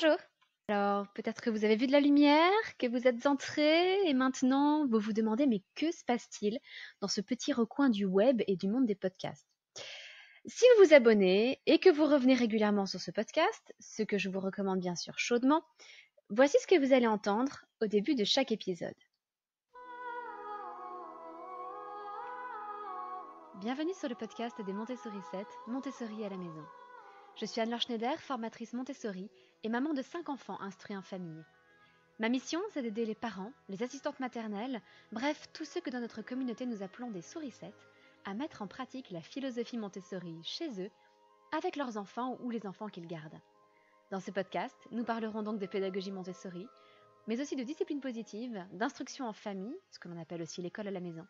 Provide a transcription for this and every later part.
Bonjour. Alors, peut-être que vous avez vu de la lumière, que vous êtes entré, et maintenant, vous vous demandez, mais que se passe-t-il dans ce petit recoin du web et du monde des podcasts Si vous vous abonnez et que vous revenez régulièrement sur ce podcast, ce que je vous recommande bien sûr chaudement, voici ce que vous allez entendre au début de chaque épisode. Bienvenue sur le podcast des Montessori 7, Montessori à la maison. Je suis Anne-Laure Schneider, formatrice Montessori et maman de 5 enfants instruits en famille. Ma mission, c'est d'aider les parents, les assistantes maternelles, bref, tous ceux que dans notre communauté nous appelons des sourisettes, à mettre en pratique la philosophie Montessori chez eux, avec leurs enfants ou les enfants qu'ils gardent. Dans ce podcast, nous parlerons donc de pédagogie Montessori, mais aussi de discipline positive, d'instruction en famille, ce que l'on appelle aussi l'école à la maison,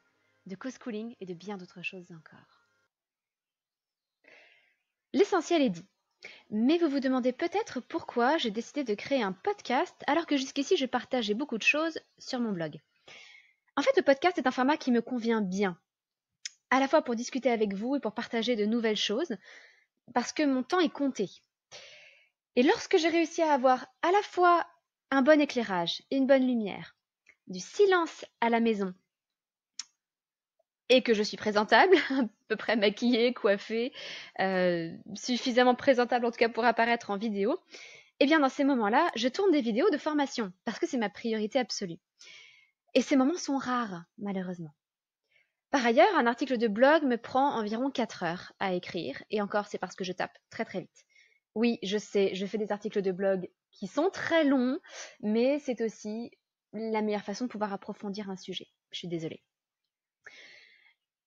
de co-schooling et de bien d'autres choses encore. L'essentiel est dit. Mais vous vous demandez peut-être pourquoi j'ai décidé de créer un podcast alors que jusqu'ici je partageais beaucoup de choses sur mon blog. En fait, le podcast est un format qui me convient bien, à la fois pour discuter avec vous et pour partager de nouvelles choses, parce que mon temps est compté. Et lorsque j'ai réussi à avoir à la fois un bon éclairage et une bonne lumière, du silence à la maison, et que je suis présentable, à peu près maquillée, coiffée, euh, suffisamment présentable en tout cas pour apparaître en vidéo, et eh bien dans ces moments-là, je tourne des vidéos de formation parce que c'est ma priorité absolue. Et ces moments sont rares, malheureusement. Par ailleurs, un article de blog me prend environ 4 heures à écrire, et encore c'est parce que je tape très très vite. Oui, je sais, je fais des articles de blog qui sont très longs, mais c'est aussi la meilleure façon de pouvoir approfondir un sujet. Je suis désolée.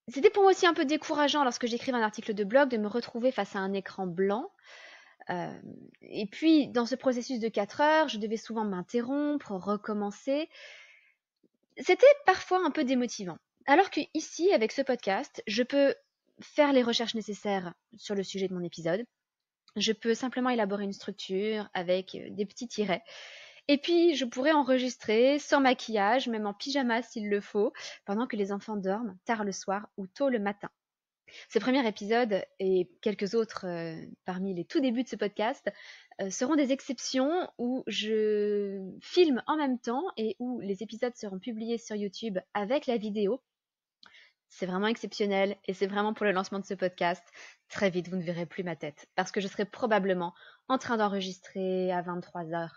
C'était pour moi aussi un peu décourageant lorsque j'écrivais un article de blog de me retrouver face à un écran blanc. Euh, et puis, dans ce processus de 4 heures, je devais souvent m'interrompre, recommencer. C'était parfois un peu démotivant. Alors que ici, avec ce podcast, je peux faire les recherches nécessaires sur le sujet de mon épisode. Je peux simplement élaborer une structure avec euh, des petits tirets et puis, je pourrais enregistrer sans maquillage, même en pyjama s'il le faut, pendant que les enfants dorment tard le soir ou tôt le matin. Ce premier épisode et quelques autres euh, parmi les tout débuts de ce podcast euh, seront des exceptions où je filme en même temps et où les épisodes seront publiés sur YouTube avec la vidéo. C'est vraiment exceptionnel et c'est vraiment pour le lancement de ce podcast. Très vite, vous ne verrez plus ma tête parce que je serai probablement en train d'enregistrer à 23h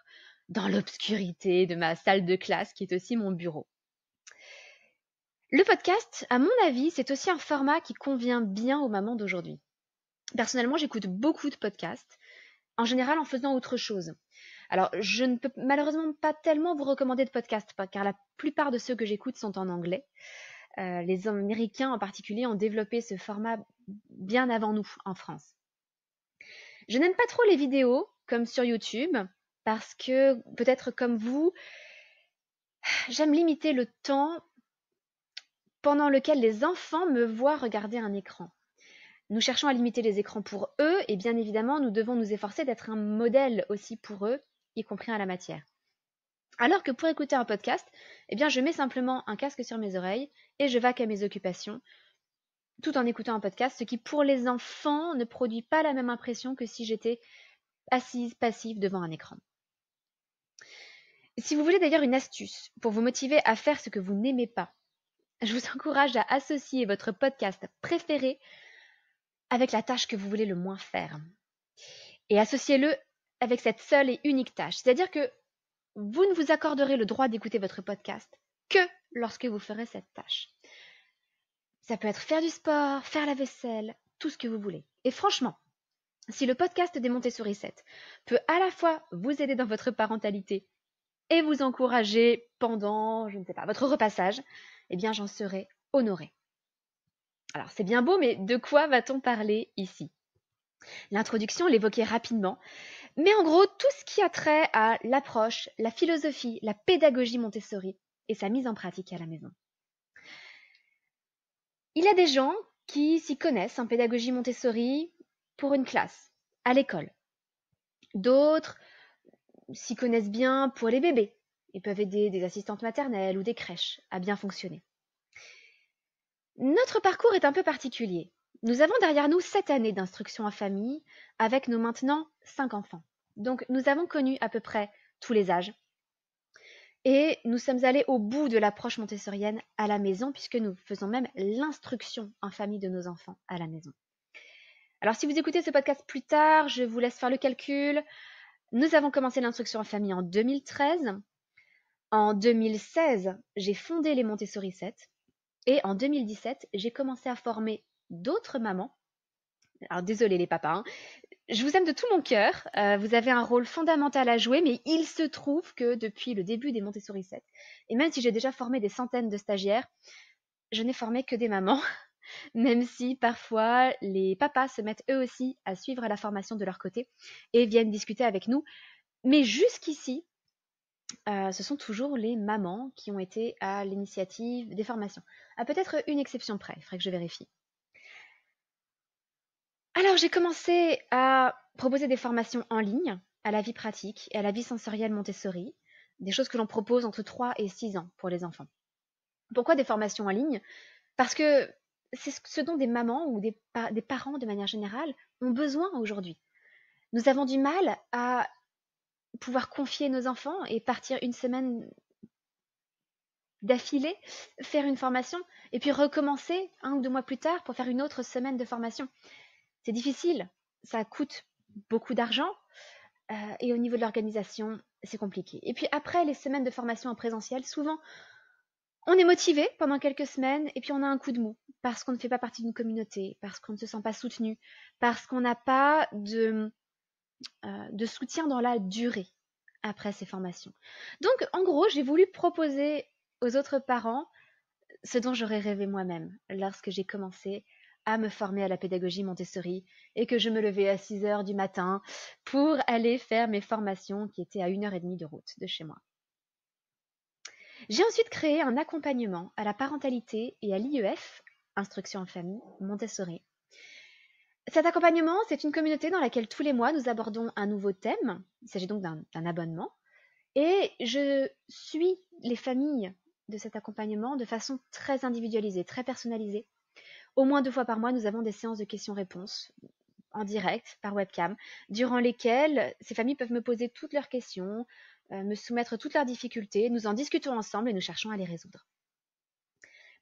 dans l'obscurité de ma salle de classe qui est aussi mon bureau. Le podcast, à mon avis, c'est aussi un format qui convient bien aux mamans d'aujourd'hui. Personnellement, j'écoute beaucoup de podcasts, en général en faisant autre chose. Alors, je ne peux malheureusement pas tellement vous recommander de podcasts, car la plupart de ceux que j'écoute sont en anglais. Euh, les Américains en particulier ont développé ce format bien avant nous en France. Je n'aime pas trop les vidéos comme sur YouTube parce que peut-être comme vous, j'aime limiter le temps pendant lequel les enfants me voient regarder un écran. Nous cherchons à limiter les écrans pour eux et bien évidemment nous devons nous efforcer d'être un modèle aussi pour eux, y compris à la matière. Alors que pour écouter un podcast, eh bien je mets simplement un casque sur mes oreilles et je vaque à mes occupations tout en écoutant un podcast, ce qui pour les enfants ne produit pas la même impression que si j'étais assise passive devant un écran. Si vous voulez d'ailleurs une astuce pour vous motiver à faire ce que vous n'aimez pas, je vous encourage à associer votre podcast préféré avec la tâche que vous voulez le moins faire. Et associez-le avec cette seule et unique tâche. C'est-à-dire que vous ne vous accorderez le droit d'écouter votre podcast que lorsque vous ferez cette tâche. Ça peut être faire du sport, faire la vaisselle, tout ce que vous voulez. Et franchement, si le podcast des Montessori 7 peut à la fois vous aider dans votre parentalité et vous encourager pendant, je ne sais pas, votre repassage, eh bien j'en serai honorée. Alors c'est bien beau, mais de quoi va-t-on parler ici L'introduction l'évoquait rapidement, mais en gros tout ce qui a trait à l'approche, la philosophie, la pédagogie Montessori et sa mise en pratique à la maison. Il y a des gens qui s'y connaissent en pédagogie Montessori pour une classe, à l'école. D'autres s'y connaissent bien pour les bébés et peuvent aider des assistantes maternelles ou des crèches à bien fonctionner. Notre parcours est un peu particulier. Nous avons derrière nous sept années d'instruction en famille avec nos maintenant cinq enfants. Donc nous avons connu à peu près tous les âges, et nous sommes allés au bout de l'approche montessorienne à la maison, puisque nous faisons même l'instruction en famille de nos enfants à la maison. Alors si vous écoutez ce podcast plus tard, je vous laisse faire le calcul. Nous avons commencé l'instruction en famille en 2013. En 2016, j'ai fondé les Montessori 7. Et en 2017, j'ai commencé à former d'autres mamans. Alors désolé les papas, hein, je vous aime de tout mon cœur. Euh, vous avez un rôle fondamental à jouer, mais il se trouve que depuis le début des Montessori 7, et même si j'ai déjà formé des centaines de stagiaires, je n'ai formé que des mamans, même si parfois les papas se mettent eux aussi à suivre la formation de leur côté et viennent discuter avec nous. Mais jusqu'ici, euh, ce sont toujours les mamans qui ont été à l'initiative des formations. À peut-être une exception près, il faudrait que je vérifie j'ai commencé à proposer des formations en ligne à la vie pratique et à la vie sensorielle Montessori, des choses que l'on propose entre 3 et 6 ans pour les enfants. Pourquoi des formations en ligne Parce que c'est ce dont des mamans ou des, des parents de manière générale ont besoin aujourd'hui. Nous avons du mal à pouvoir confier nos enfants et partir une semaine d'affilée, faire une formation et puis recommencer un ou deux mois plus tard pour faire une autre semaine de formation c'est difficile, ça coûte beaucoup d'argent euh, et au niveau de l'organisation, c'est compliqué. Et puis après les semaines de formation en présentiel, souvent on est motivé pendant quelques semaines et puis on a un coup de mou parce qu'on ne fait pas partie d'une communauté, parce qu'on ne se sent pas soutenu, parce qu'on n'a pas de, euh, de soutien dans la durée après ces formations. Donc en gros, j'ai voulu proposer aux autres parents ce dont j'aurais rêvé moi-même lorsque j'ai commencé à me former à la pédagogie Montessori et que je me levais à 6 heures du matin pour aller faire mes formations qui étaient à 1h30 de route de chez moi. J'ai ensuite créé un accompagnement à la parentalité et à l'IEF, instruction en famille Montessori. Cet accompagnement, c'est une communauté dans laquelle tous les mois nous abordons un nouveau thème. Il s'agit donc d'un abonnement. Et je suis les familles de cet accompagnement de façon très individualisée, très personnalisée. Au moins deux fois par mois, nous avons des séances de questions-réponses en direct, par webcam, durant lesquelles ces familles peuvent me poser toutes leurs questions, euh, me soumettre toutes leurs difficultés, nous en discutons ensemble et nous cherchons à les résoudre.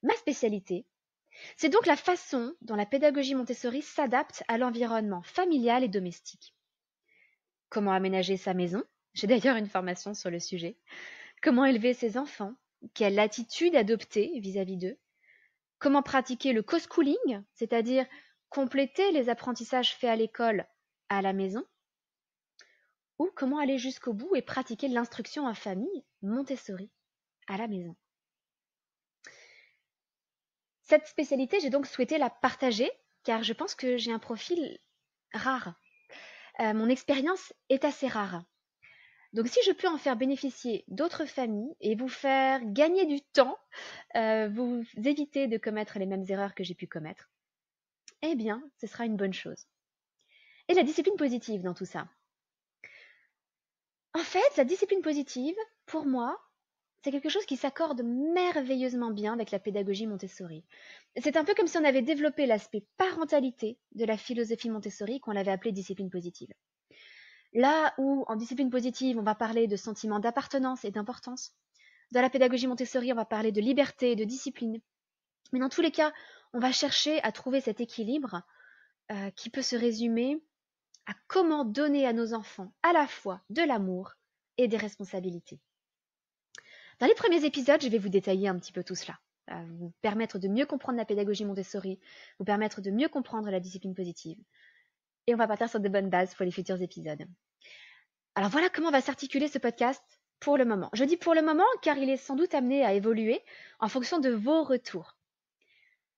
Ma spécialité, c'est donc la façon dont la pédagogie Montessori s'adapte à l'environnement familial et domestique. Comment aménager sa maison J'ai d'ailleurs une formation sur le sujet. Comment élever ses enfants Quelle attitude adopter vis-à-vis d'eux comment pratiquer le co-schooling, c'est-à-dire compléter les apprentissages faits à l'école à la maison, ou comment aller jusqu'au bout et pratiquer l'instruction en famille Montessori à la maison. Cette spécialité, j'ai donc souhaité la partager car je pense que j'ai un profil rare. Euh, mon expérience est assez rare. Donc si je peux en faire bénéficier d'autres familles et vous faire gagner du temps, euh, vous éviter de commettre les mêmes erreurs que j'ai pu commettre, eh bien, ce sera une bonne chose. Et la discipline positive dans tout ça En fait, la discipline positive, pour moi, c'est quelque chose qui s'accorde merveilleusement bien avec la pédagogie Montessori. C'est un peu comme si on avait développé l'aspect parentalité de la philosophie Montessori qu'on l'avait appelée discipline positive. Là où, en discipline positive, on va parler de sentiment d'appartenance et d'importance, dans la pédagogie Montessori, on va parler de liberté et de discipline. Mais dans tous les cas, on va chercher à trouver cet équilibre euh, qui peut se résumer à comment donner à nos enfants à la fois de l'amour et des responsabilités. Dans les premiers épisodes, je vais vous détailler un petit peu tout cela, euh, vous permettre de mieux comprendre la pédagogie Montessori, vous permettre de mieux comprendre la discipline positive, et on va partir sur de bonnes bases pour les futurs épisodes. Alors voilà comment va s'articuler ce podcast pour le moment. Je dis pour le moment car il est sans doute amené à évoluer en fonction de vos retours.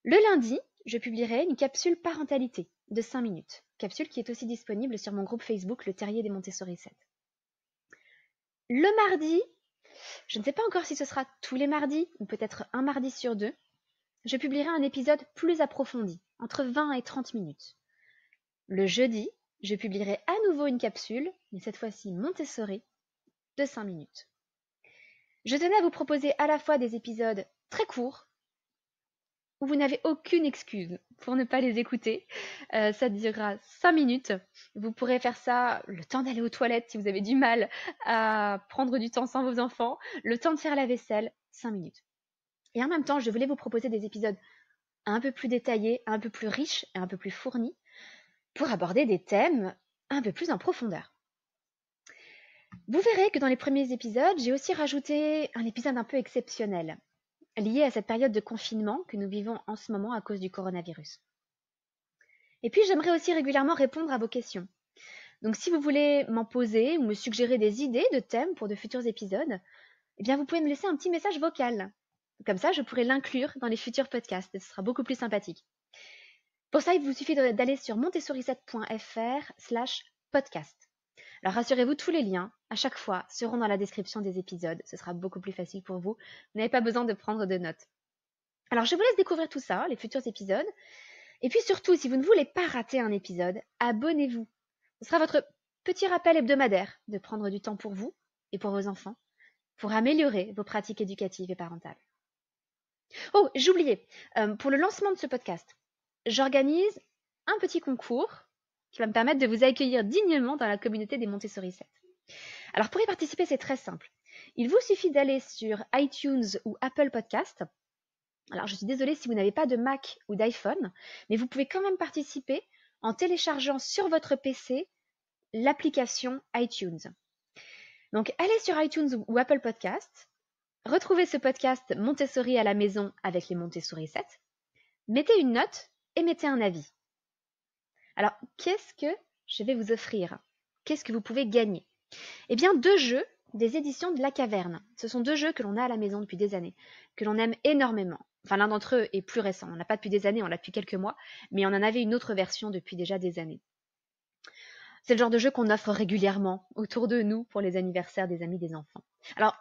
Le lundi, je publierai une capsule parentalité de 5 minutes, capsule qui est aussi disponible sur mon groupe Facebook Le Terrier des Montessori 7. Le mardi, je ne sais pas encore si ce sera tous les mardis ou peut-être un mardi sur deux, je publierai un épisode plus approfondi, entre 20 et 30 minutes. Le jeudi, je publierai à nouveau une capsule, mais cette fois-ci Montessori, de 5 minutes. Je tenais à vous proposer à la fois des épisodes très courts, où vous n'avez aucune excuse pour ne pas les écouter. Euh, ça durera 5 minutes. Vous pourrez faire ça le temps d'aller aux toilettes si vous avez du mal à prendre du temps sans vos enfants, le temps de faire la vaisselle, 5 minutes. Et en même temps, je voulais vous proposer des épisodes un peu plus détaillés, un peu plus riches et un peu plus fournis pour aborder des thèmes un peu plus en profondeur. Vous verrez que dans les premiers épisodes, j'ai aussi rajouté un épisode un peu exceptionnel, lié à cette période de confinement que nous vivons en ce moment à cause du coronavirus. Et puis j'aimerais aussi régulièrement répondre à vos questions. Donc si vous voulez m'en poser ou me suggérer des idées de thèmes pour de futurs épisodes, eh bien vous pouvez me laisser un petit message vocal. Comme ça, je pourrai l'inclure dans les futurs podcasts, ce sera beaucoup plus sympathique. Pour ça, il vous suffit d'aller sur montessorisette.fr slash podcast. Alors rassurez-vous, tous les liens, à chaque fois, seront dans la description des épisodes. Ce sera beaucoup plus facile pour vous. Vous n'avez pas besoin de prendre de notes. Alors je vous laisse découvrir tout ça, les futurs épisodes. Et puis surtout, si vous ne voulez pas rater un épisode, abonnez-vous. Ce sera votre petit rappel hebdomadaire de prendre du temps pour vous et pour vos enfants pour améliorer vos pratiques éducatives et parentales. Oh, j'oubliais, euh, pour le lancement de ce podcast, j'organise un petit concours qui va me permettre de vous accueillir dignement dans la communauté des Montessori 7. Alors pour y participer, c'est très simple. Il vous suffit d'aller sur iTunes ou Apple Podcast. Alors je suis désolée si vous n'avez pas de Mac ou d'iPhone, mais vous pouvez quand même participer en téléchargeant sur votre PC l'application iTunes. Donc allez sur iTunes ou Apple Podcast, retrouvez ce podcast Montessori à la maison avec les Montessori 7, mettez une note mettez un avis. Alors, qu'est-ce que je vais vous offrir Qu'est-ce que vous pouvez gagner Eh bien, deux jeux des éditions de La Caverne. Ce sont deux jeux que l'on a à la maison depuis des années, que l'on aime énormément. Enfin, l'un d'entre eux est plus récent. On n'a pas depuis des années, on l'a depuis quelques mois, mais on en avait une autre version depuis déjà des années. C'est le genre de jeu qu'on offre régulièrement autour de nous pour les anniversaires des amis des enfants. Alors,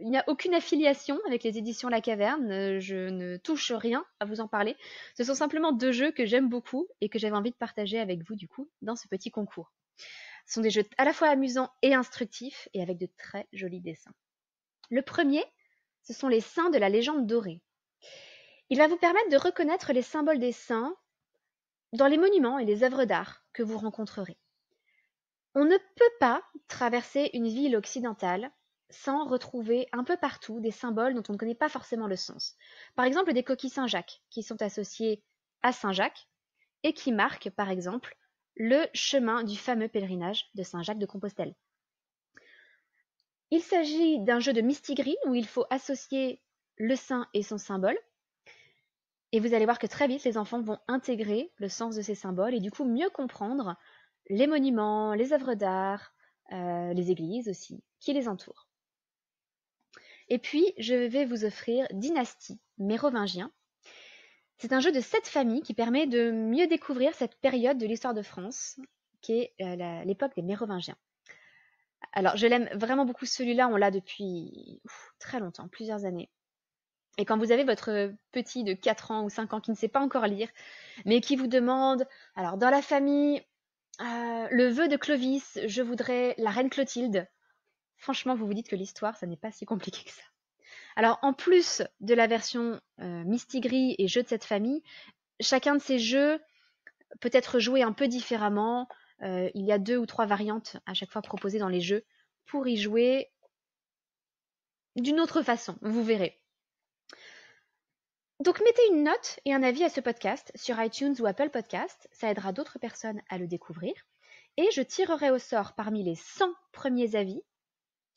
il n'y a aucune affiliation avec les éditions La Caverne, euh, je ne touche rien à vous en parler. Ce sont simplement deux jeux que j'aime beaucoup et que j'avais envie de partager avec vous du coup dans ce petit concours. Ce sont des jeux à la fois amusants et instructifs et avec de très jolis dessins. Le premier, ce sont les saints de la légende dorée. Il va vous permettre de reconnaître les symboles des saints dans les monuments et les œuvres d'art que vous rencontrerez. On ne peut pas traverser une ville occidentale sans retrouver un peu partout des symboles dont on ne connaît pas forcément le sens. Par exemple des coquilles Saint-Jacques qui sont associées à Saint-Jacques et qui marquent par exemple le chemin du fameux pèlerinage de Saint-Jacques de Compostelle. Il s'agit d'un jeu de mystigris où il faut associer le saint et son symbole. Et vous allez voir que très vite, les enfants vont intégrer le sens de ces symboles et du coup mieux comprendre les monuments, les œuvres d'art, euh, les églises aussi, qui les entourent. Et puis, je vais vous offrir Dynastie mérovingien. C'est un jeu de cette familles qui permet de mieux découvrir cette période de l'histoire de France, qui est euh, l'époque des mérovingiens. Alors, je l'aime vraiment beaucoup celui-là, on l'a depuis très longtemps, plusieurs années. Et quand vous avez votre petit de 4 ans ou 5 ans qui ne sait pas encore lire, mais qui vous demande, alors dans la famille, euh, le vœu de Clovis, je voudrais la reine Clotilde franchement, vous vous dites que l'histoire, ça n'est pas si compliqué que ça. Alors, en plus de la version euh, Misty et jeux de cette famille, chacun de ces jeux peut être joué un peu différemment. Euh, il y a deux ou trois variantes à chaque fois proposées dans les jeux pour y jouer d'une autre façon, vous verrez. Donc mettez une note et un avis à ce podcast sur iTunes ou Apple Podcast, ça aidera d'autres personnes à le découvrir. Et je tirerai au sort parmi les 100 premiers avis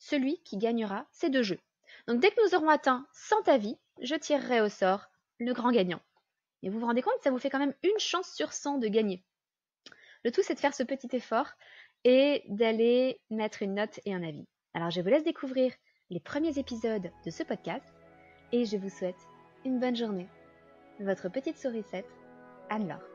celui qui gagnera ces deux jeux. Donc dès que nous aurons atteint 100 avis, je tirerai au sort le grand gagnant. Et vous vous rendez compte, ça vous fait quand même une chance sur 100 de gagner. Le tout, c'est de faire ce petit effort et d'aller mettre une note et un avis. Alors je vous laisse découvrir les premiers épisodes de ce podcast et je vous souhaite une bonne journée. Votre petite sourisette, Anne-Laure.